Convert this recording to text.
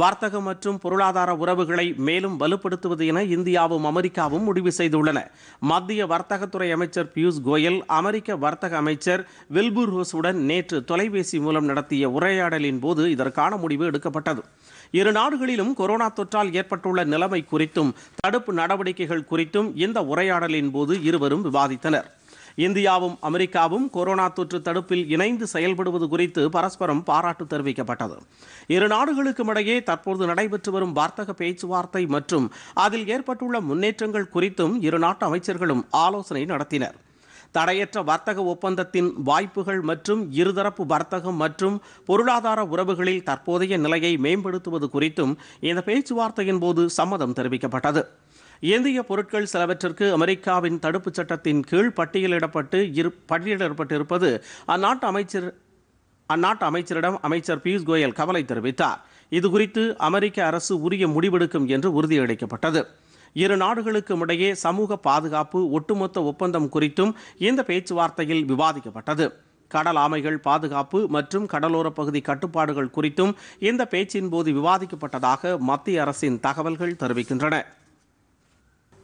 வர்த்தக மற்றும் பொருளாதார உறவுகளை மேலும் வலுப்படுத்துவது என இந்தியாவும் அமெரிக்காவும் முடிவு செய்துள்ளன மத்திய வர்த்தகத்துறை அமைச்சர் பியூஷ் கோயல் அமெரிக்க வர்த்தக அமைச்சர் வில்பூர் ஹோஸுடன் நேற்று தொலைபேசி மூலம் நடத்திய உரையாடலின் போது இதற்கான முடிவு எடுக்கப்பட்டது இரு நாடுகளிலும் கொரோனா தொற்றால் ஏற்பட்டுள்ள நிலைமை குறித்தும் தடுப்பு நடவடிக்கைகள் குறித்தும் இந்த உரையாடலின் போது இருவரும் விவாதித்தனர் இந்தியாவும் அமெரிக்காவும் கொரோனா தொற்று தடுப்பில் இணைந்து செயல்படுவது குறித்து பரஸ்பரம் பாராட்டு தெரிவிக்கப்பட்டது இரு நாடுகளுக்கும் இடையே தற்போது நடைபெற்று வரும் வர்த்தக பேச்சுவார்த்தை மற்றும் அதில் ஏற்பட்டுள்ள முன்னேற்றங்கள் குறித்தும் இரு நாட்டு அமைச்சர்களும் ஆலோசனை நடத்தினர் தடையற்ற வர்த்தக ஒப்பந்தத்தின் வாய்ப்புகள் மற்றும் இருதரப்பு வர்த்தகம் மற்றும் பொருளாதார உறவுகளில் தற்போதைய நிலையை மேம்படுத்துவது குறித்தும் இந்த பேச்சுவார்த்தையின் போது சம்மதம் தெரிவிக்கப்பட்டது இந்திய பொருட்கள் சிலவற்றிற்கு அமெரிக்காவின் தடுப்புச் சட்டத்தின் கீழ் பட்டியலிடப்பட்டு இரு பட்டியலிடப்பட்டிருப்பது அந்நாட்டு அமைச்சர் அந்நாட்டு அமைச்சரிடம் அமைச்சர் பியூஷ் கோயல் கவலை தெரிவித்தார் இதுகுறித்து அமெரிக்க அரசு உரிய முடிவெடுக்கும் என்று உறுதியளிக்கப்பட்டது இரு நாடுகளுக்கும் இடையே சமூக பாதுகாப்பு ஒட்டுமொத்த ஒப்பந்தம் குறித்தும் இந்த பேச்சுவார்த்தையில் விவாதிக்கப்பட்டது கடல் ஆமைகள் பாதுகாப்பு மற்றும் கடலோரப் பகுதி கட்டுப்பாடுகள் குறித்தும் இந்த பேச்சின் போது விவாதிக்கப்பட்டதாக மத்திய அரசின் தகவல்கள் தெரிவிக்கின்றன